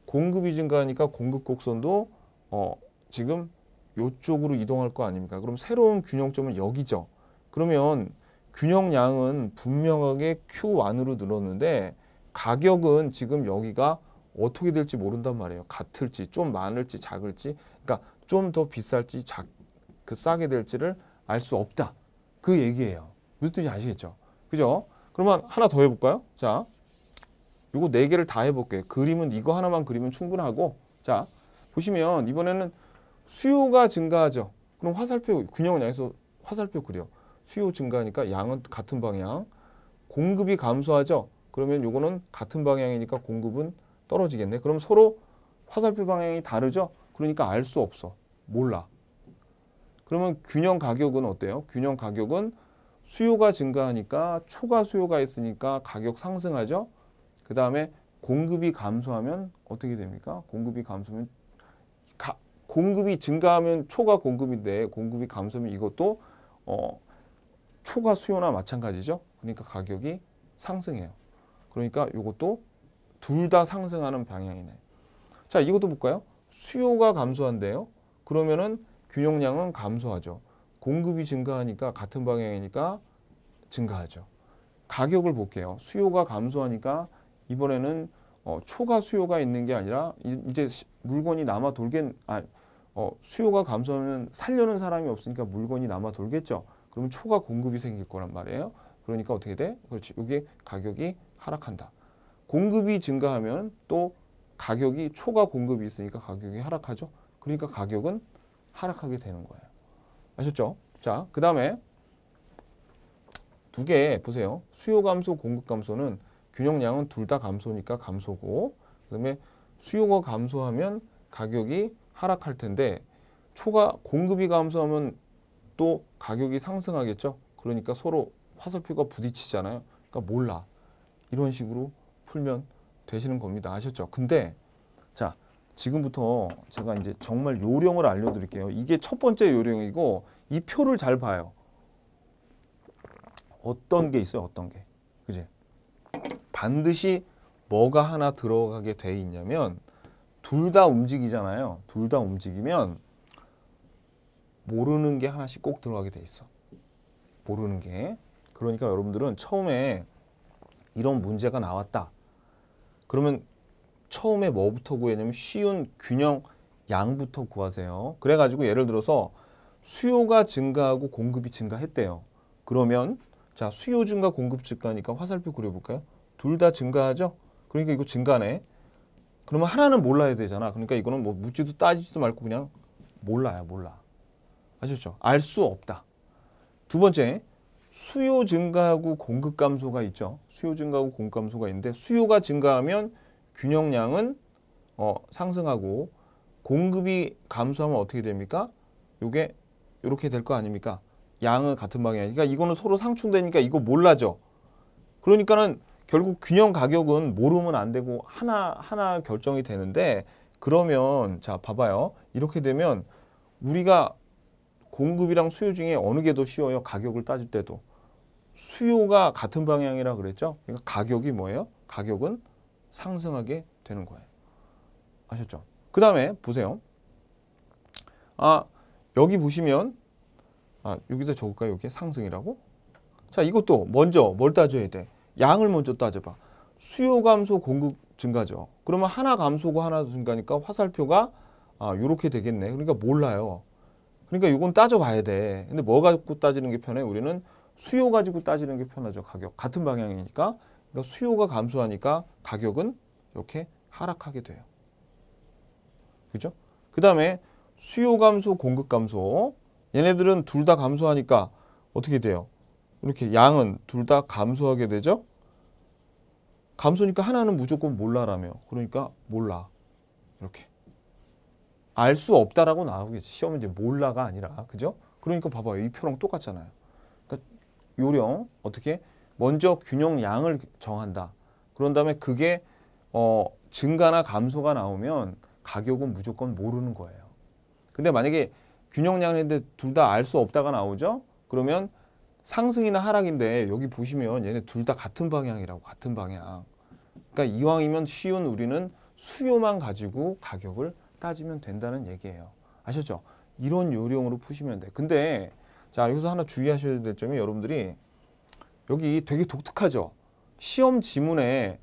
공급이 증가하니까 공급 곡선도 어, 지금 이쪽으로 이동할 거 아닙니까? 그럼 새로운 균형점은 여기죠. 그러면 균형량은 분명하게 Q1으로 늘었는데 가격은 지금 여기가 어떻게 될지 모른단 말이에요. 같을지 좀 많을지 작을지 그러니까 좀 더 비쌀지 작, 그 싸게 될지를 알 수 없다. 그 얘기예요. 무슨 뜻인지 아시겠죠? 그죠? 그러면 하나 더 해볼까요? 자, 요거 네 개를 다 해볼게. 그림은 이거 하나만 그리면 충분하고 자 보시면 이번에는 수요가 증가하죠. 그럼 화살표 균형은 양에서 화살표 그려. 수요 증가니까 하 양은 같은 방향. 공급이 감소하죠. 그러면 요거는 같은 방향이니까 공급은 떨어지겠네. 그럼 서로 화살표 방향이 다르죠. 그러니까 알 수 없어. 몰라. 그러면 균형 가격은 어때요? 균형 가격은 수요가 증가하니까 초과 수요가 있으니까 가격 상승하죠. 그 다음에 공급이 감소하면 어떻게 됩니까? 공급이 감소하면 가, 공급이 증가하면 초과 공급인데 공급이 감소하면 이것도 어, 초과 수요나 마찬가지죠. 그러니까 가격이 상승해요. 그러니까 이것도 둘 다 상승하는 방향이네. 자, 이것도 볼까요? 수요가 감소한대요. 그러면은 균형량은 감소하죠. 공급이 증가하니까 같은 방향이니까 증가하죠. 가격을 볼게요. 수요가 감소하니까 이번에는 어, 초과 수요가 있는 게 아니라 이제 물건이 남아 돌겠 아 어, 수요가 감소하면 살려는 사람이 없으니까 물건이 남아 돌겠죠. 그러면 초과 공급이 생길 거란 말이에요. 그러니까 어떻게 돼? 그렇지. 이게 가격이 하락한다. 공급이 증가하면 또 가격이 초과 공급이 있으니까 가격이 하락하죠. 그러니까 가격은 하락하게 되는 거예요. 아셨죠? 자, 그 다음에 두 개 보세요. 수요 감소, 공급 감소는 균형량은 둘 다 감소니까 감소고 그다음에 수요가 감소하면 가격이 하락할 텐데 초과 공급이 감소하면 또 가격이 상승하겠죠. 그러니까 서로 화살표가 부딪히잖아요. 그러니까 몰라. 이런 식으로 풀면 되시는 겁니다. 아셨죠? 근데 자 지금부터 제가 이제 정말 요령을 알려드릴게요. 이게 첫 번째 요령이고 이 표를 잘 봐요. 어떤 게 있어요? 어떤 게? 그지? 반드시 뭐가 하나 들어가게 돼 있냐면 둘 다 움직이잖아요. 둘 다 움직이면 모르는 게 하나씩 꼭 들어가게 돼 있어. 모르는 게. 그러니까 여러분들은 처음에 이런 문제가 나왔다. 그러면 처음에 뭐부터 구해냐면 쉬운 균형 양부터 구하세요. 그래가지고 예를 들어서 수요가 증가하고 공급이 증가했대요. 그러면 자 수요 증가 공급 증가니까 화살표 그려볼까요? 둘다 증가하죠? 그러니까 이거 증가네. 그러면 하나는 몰라야 되잖아. 그러니까 이거는 뭐 묻지도 따지지도 말고 그냥 몰라요. 몰라. 아셨죠? 알 수 없다. 두 번째, 수요 증가하고 공급 감소가 있죠. 수요 증가하고 공급 감소가 있는데 수요가 증가하면 균형량은 어, 상승하고 공급이 감소하면 어떻게 됩니까? 요게 이렇게 될 거 아닙니까? 양은 같은 방향이니까 니까 이거는 서로 상충되니까 이거 몰라죠. 그러니까는 결국 균형 가격은 모르면 안 되고 하나 하나 결정이 되는데 그러면 자 봐봐요. 이렇게 되면 우리가 공급이랑 수요 중에 어느 게 더 쉬워요? 가격을 따질 때도. 수요가 같은 방향이라 그랬죠? 그러니까 가격이 뭐예요? 가격은 상승하게 되는 거예요. 아셨죠? 그 다음에 보세요. 아 여기 보시면 아 여기다 적을까요? 여기 상승이라고? 자 이것도 먼저 뭘 따져야 돼? 양을 먼저 따져봐. 수요 감소, 공급 증가죠. 그러면 하나 감소고 하나 증가니까 화살표가 아, 요렇게 되겠네. 그러니까 몰라요. 그러니까 이건 따져봐야 돼. 근데 뭐 가지고 따지는 게 편해? 우리는 수요 가지고 따지는 게 편하죠. 가격. 같은 방향이니까. 그러니까 수요가 감소하니까 가격은 이렇게 하락하게 돼요. 그죠? 그 다음에 수요 감소, 공급 감소. 얘네들은 둘 다 감소하니까 어떻게 돼요? 이렇게 양은 둘 다 감소하게 되죠. 감소니까 하나는 무조건 몰라라며. 그러니까 몰라. 이렇게. 알 수 없다라고 나오겠지. 시험 은 이제 몰라가 아니라. 그죠? 그러니까 봐봐요. 이 표랑 똑같잖아요. 그러니까 요령 어떻게 먼저 균형 양을 정한다. 그런 다음에 그게 어, 증가나 감소가 나오면 가격은 무조건 모르는 거예요. 근데 만약에 균형량인데 둘 다 알 수 없다가 나오죠? 그러면 상승이나 하락인데 여기 보시면 얘네 둘 다 같은 방향이라고 같은 방향. 그러니까 이왕이면 쉬운 우리는 수요만 가지고 가격을 따지면 된다는 얘기예요. 아셨죠? 이런 요령으로 푸시면 돼. 근데 자 여기서 하나 주의하셔야 될 점이 여러분들이 여기 되게 독특하죠. 시험 지문에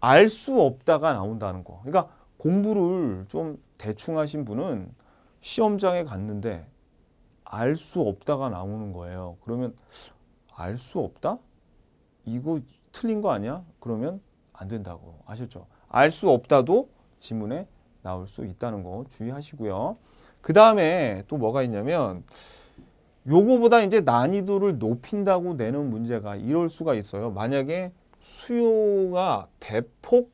알 수 없다가 나온다는 거. 그러니까 공부를 좀 대충 하신 분은 시험장에 갔는데 알수 없다가 나오는 거예요. 그러면 알 수 없다? 이거 틀린 거 아니야? 그러면 안 된다고 아셨죠? 알 수 없다도 지문에 나올 수 있다는 거 주의하시고요. 그 다음에 또 뭐가 있냐면 요거보다 이제 난이도를 높인다고 내는 문제가 이럴 수가 있어요. 만약에 수요가 대폭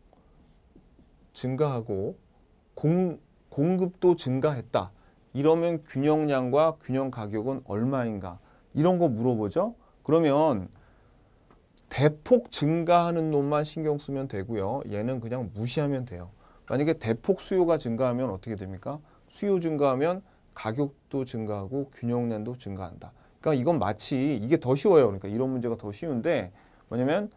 증가하고 공, 공급도 증가했다. 이러면 균형량과 균형 가격은 얼마인가 이런 거 물어보죠. 그러면 대폭 증가하는 놈만 신경 쓰면 되고요. 얘는 그냥 무시하면 돼요. 만약에 대폭 수요가 증가하면 어떻게 됩니까? 수요 증가하면 가격도 증가하고 균형량도 증가한다. 그러니까 이건 마치 이게 더 쉬워요. 그러니까 이런 문제가 더 쉬운데 뭐냐면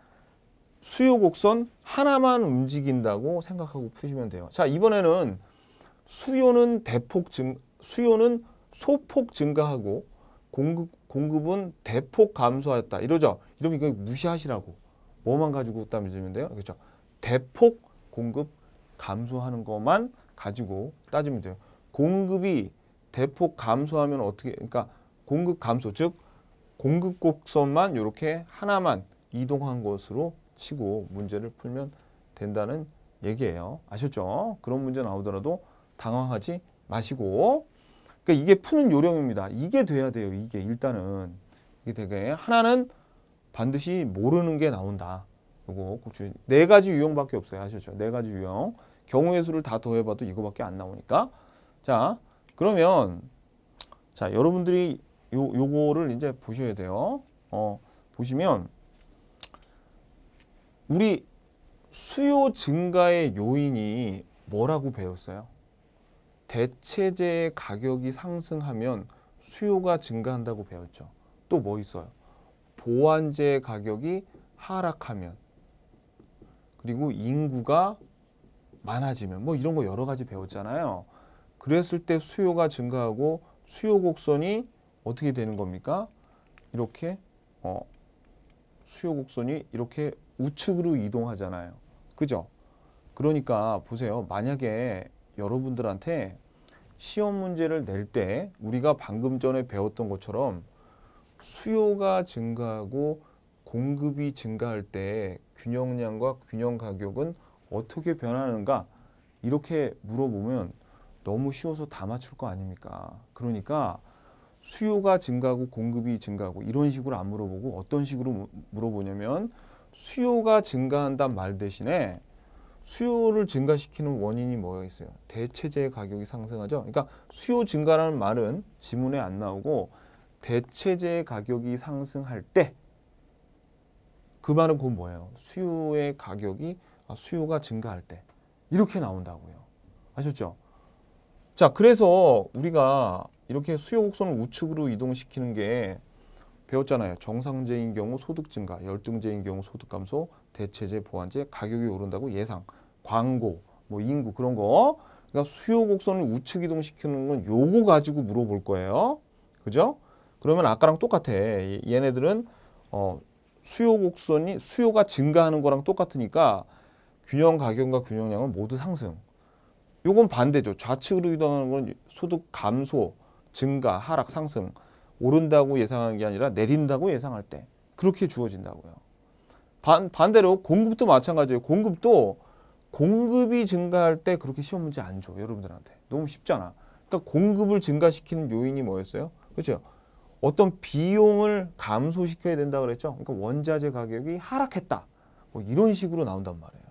수요 곡선 하나만 움직인다고 생각하고 푸시면 돼요. 자 이번에는 수요는 대폭 증 수요는 소폭 증가하고 공급, 공급은 대폭 감소하였다. 이러죠. 이러면 이거 무시하시라고. 뭐만 가지고 따지면 돼요? 그렇죠. 대폭 공급 감소하는 것만 가지고 따지면 돼요. 공급이 대폭 감소하면 어떻게 그러니까 공급 감소 즉 공급 곡선만 이렇게 하나만 이동한 것으로 치고 문제를 풀면 된다는 얘기예요. 아셨죠? 그런 문제 나오더라도 당황하지 마시고 그러니까 이게 푸는 요령입니다. 이게 돼야 돼요. 이게 일단은 이게 되게 하나는 반드시 모르는 게 나온다. 요거 네 가지 유형밖에 없어요. 아셨죠? 네 가지 유형. 경우의 수를 다 더해봐도 이거밖에 안 나오니까. 자, 그러면 자 여러분들이 요 요거를 이제 보셔야 돼요. 어 보시면 우리 수요 증가의 요인이 뭐라고 배웠어요? 대체제의 가격이 상승하면 수요가 증가한다고 배웠죠. 또 뭐 있어요? 보완재의 가격이 하락하면 그리고 인구가 많아지면 뭐 이런 거 여러 가지 배웠잖아요. 그랬을 때 수요가 증가하고 수요 곡선이 어떻게 되는 겁니까? 이렇게 어, 수요 곡선이 이렇게 우측으로 이동하잖아요. 그죠? 그러니까 보세요. 만약에 여러분들한테 시험 문제를 낼 때 우리가 방금 전에 배웠던 것처럼 수요가 증가하고 공급이 증가할 때 균형량과 균형 가격은 어떻게 변하는가 이렇게 물어보면 너무 쉬워서 다 맞출 거 아닙니까? 그러니까 수요가 증가하고 공급이 증가하고 이런 식으로 안 물어보고 어떤 식으로 물어보냐면 수요가 증가한다말 대신에 수요를 증가시키는 원인이 뭐가 있어요? 대체재 가격이 상승하죠. 그러니까 수요 증가라는 말은 지문에 안 나오고 대체재 가격이 상승할 때 그 말은 곧 뭐예요? 수요의 가격이 아, 수요가 증가할 때 이렇게 나온다고요. 아셨죠? 자, 그래서 우리가 이렇게 수요 곡선을 우측으로 이동시키는 게 배웠잖아요. 정상제인 경우 소득 증가, 열등제인 경우 소득 감소, 대체제 보완제, 가격이 오른다고 예상, 광고, 뭐 인구 그런 거. 그러니까 수요 곡선을 우측 이동시키는 건 요거 가지고 물어볼 거예요. 그죠? 그러면 아까랑 똑같아. 예, 얘네들은 어, 수요 곡선이 수요가 증가하는 거랑 똑같으니까 균형 가격과 균형량은 모두 상승. 요건 반대죠. 좌측으로 이동하는 건 소득 감소, 증가, 하락, 상승. 오른다고 예상하는 게 아니라 내린다고 예상할 때 그렇게 주어진다고요. 반, 반대로 공급도 마찬가지예요. 공급도 공급이 증가할 때 그렇게 시험 문제 안 줘. 여러분들한테. 너무 쉽잖아. 그러니까 공급을 증가시키는 요인이 뭐였어요? 그렇죠? 어떤 비용을 감소시켜야 된다 그랬죠? 그러니까 원자재 가격이 하락했다. 뭐 이런 식으로 나온단 말이에요.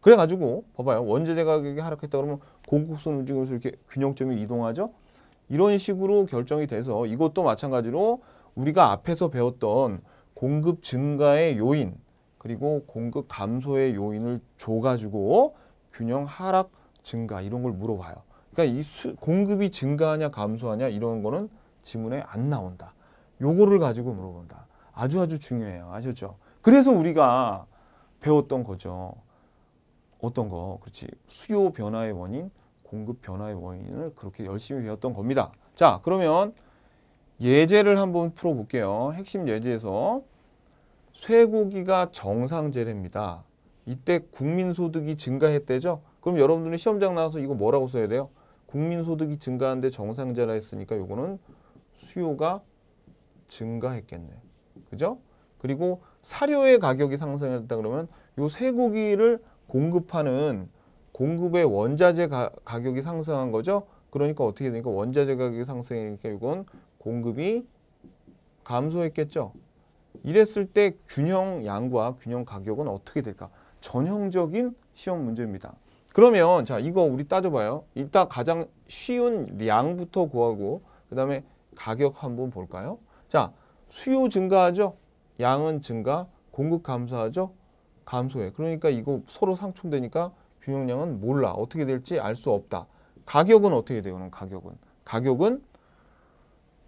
그래가지고 봐봐요. 원자재 가격이 하락했다 그러면 공급선 움직이면서 이렇게 균형점이 이동하죠? 이런 식으로 결정이 돼서 이것도 마찬가지로 우리가 앞에서 배웠던 공급 증가의 요인 그리고 공급 감소의 요인을 줘가지고 균형 하락 증가 이런 걸 물어봐요. 그러니까 이 수, 공급이 증가하냐 감소하냐 이런 거는 지문에 안 나온다. 요거를 가지고 물어본다. 아주 아주 중요해요. 아셨죠? 그래서 우리가 배웠던 거죠. 어떤 거? 그렇지. 수요 변화의 원인, 공급 변화의 원인을 그렇게 열심히 배웠던 겁니다. 자, 그러면 예제를 한번 풀어볼게요. 핵심 예제에서 쇠고기가 정상재래입니다. 이때 국민소득이 증가했대죠? 그럼 여러분들이 시험장 나와서 이거 뭐라고 써야 돼요? 국민소득이 증가하는데 정상재라 했으니까 이거는 수요가 증가했겠네. 그죠? 그리고 사료의 가격이 상승했다 그러면 이 쇠고기를 공급하는 공급의 원자재 가, 격이 상승한 거죠. 그러니까 어떻게 되니까 원자재 가격이 상승이니까 이 공급이 감소했겠죠. 이랬을 때 균형 양과 균형 가격은 어떻게 될까? 전형적인 시험 문제입니다. 그러면 자 이거 우리 따져봐요. 일단 가장 쉬운 양부터 구하고 그 다음에 가격 한번 볼까요? 자 수요 증가하죠. 양은 증가, 공급 감소하죠. 감소해. 그러니까 이거 서로 상충되니까 균형량은 몰라. 어떻게 될지 알 수 없다. 가격은 어떻게 돼요? 그럼 가격은. 가격은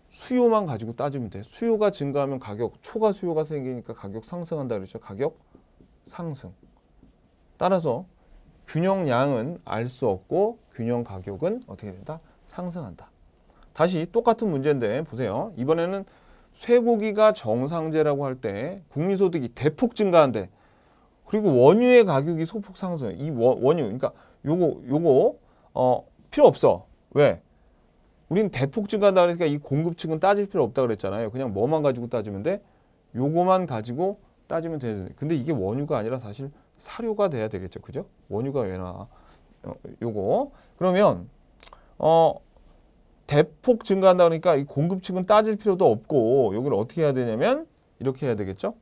수요만 가지고 따지면 돼. 수요가 증가하면 가격, 초과 수요가 생기니까 가격 상승한다 그랬죠. 가격 상승. 따라서 균형량은 알 수 없고 균형 가격은 어떻게 된다? 상승한다. 다시 똑같은 문제인데 보세요. 이번에는 쇠고기가 정상제라고 할 때 국민소득이 대폭 증가한데 그리고 원유의 가격이 소폭 상승. 해이 원유, 그러니까 요거 요거 어 필요 없어. 왜? 우린 대폭 증가다 그러니까 이 공급 측은 따질 필요 없다 그랬잖아요. 그냥 뭐만 가지고 따지면 돼. 요거만 가지고 따지면 되는. 근데 이게 원유가 아니라 사실 사료가 돼야 되겠죠, 그죠? 원유가 왜 나? 어, 요거 그러면 어 대폭 증가한다 그러니까 이 공급 측은 따질 필요도 없고 여기를 어떻게 해야 되냐면 이렇게 해야 되겠죠?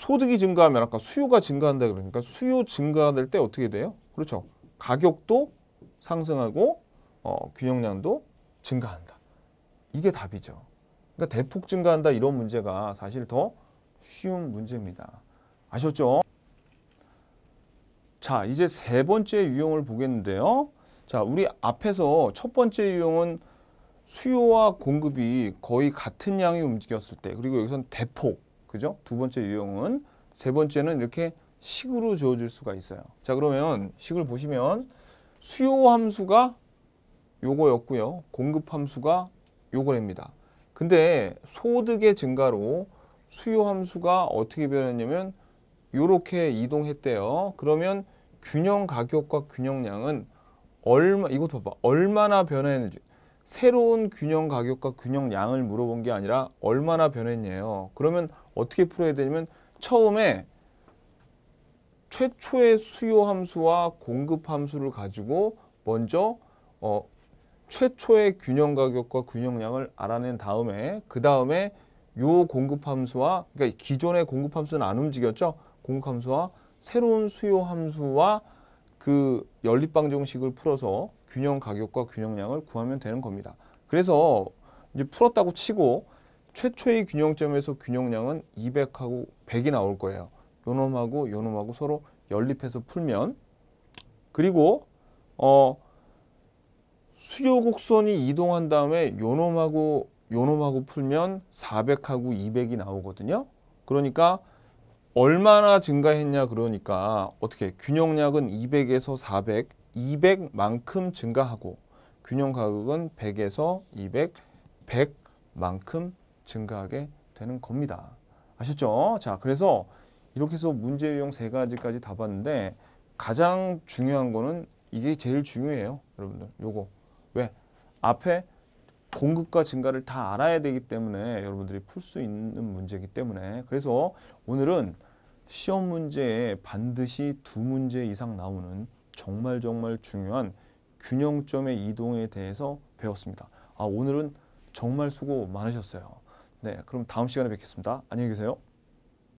소득이 증가하면 아까 수요가 증가한다 그러니까 수요 증가될 때 어떻게 돼요? 그렇죠. 가격도 상승하고 어, 균형량도 증가한다. 이게 답이죠. 그러니까 대폭 증가한다 이런 문제가 사실 더 쉬운 문제입니다. 아셨죠? 자, 이제 세 번째 유형을 보겠는데요. 자, 우리 앞에서 첫 번째 유형은 수요와 공급이 거의 같은 양이 움직였을 때 그리고 여기서는 대폭 그죠? 두 번째 유형은. 세 번째는 이렇게 식으로 지어질 수가 있어요. 자 그러면 식을 보시면 수요 함수가 요거였고요. 공급 함수가 요거랍니다. 근데 소득의 증가로 수요 함수가 어떻게 변했냐면 요렇게 이동했대요. 그러면 균형 가격과 균형량은 얼마 이것 봐봐. 얼마나 변했는지 새로운 균형 가격과 균형량을 물어본 게 아니라 얼마나 변했냐요. 그러면 어떻게 풀어야 되냐면 처음에 최초의 수요 함수와 공급 함수를 가지고 먼저 어, 최초의 균형 가격과 균형량을 알아낸 다음에 그 다음에 요 공급 함수와 그러니까 기존의 공급 함수는 안 움직였죠. 공급 함수와 새로운 수요 함수와 그 연립 방정식을 풀어서 균형 가격과 균형량을 구하면 되는 겁니다. 그래서 이제 풀었다고 치고 최초의 균형점에서 균형량은 200하고 100이 나올 거예요. 요놈하고 요놈하고 서로 연립해서 풀면 그리고 어 수요 곡선이 이동한 다음에 요놈하고 요놈하고 풀면 400하고 200이 나오거든요. 그러니까 얼마나 증가했냐 그러니까 어떻게 균형량은 200에서 400, 200만큼 증가하고 균형 가격은 100에서 200, 100만큼 증가하게 되는 겁니다. 아셨죠? 자, 그래서 이렇게 해서 문제 유형 세 가지까지 다 봤는데 가장 중요한 거는 이게 제일 중요해요. 여러분들 요거 왜? 앞에 공급과 증가를 다 알아야 되기 때문에 여러분들이 풀 수 있는 문제이기 때문에 그래서 오늘은 시험 문제에 반드시 두 문제 이상 나오는 정말 정말 중요한 균형점의 이동에 대해서 배웠습니다. 아 오늘은 정말 수고 많으셨어요. 네, 그럼 다음 시간에 뵙겠습니다. 안녕히 계세요.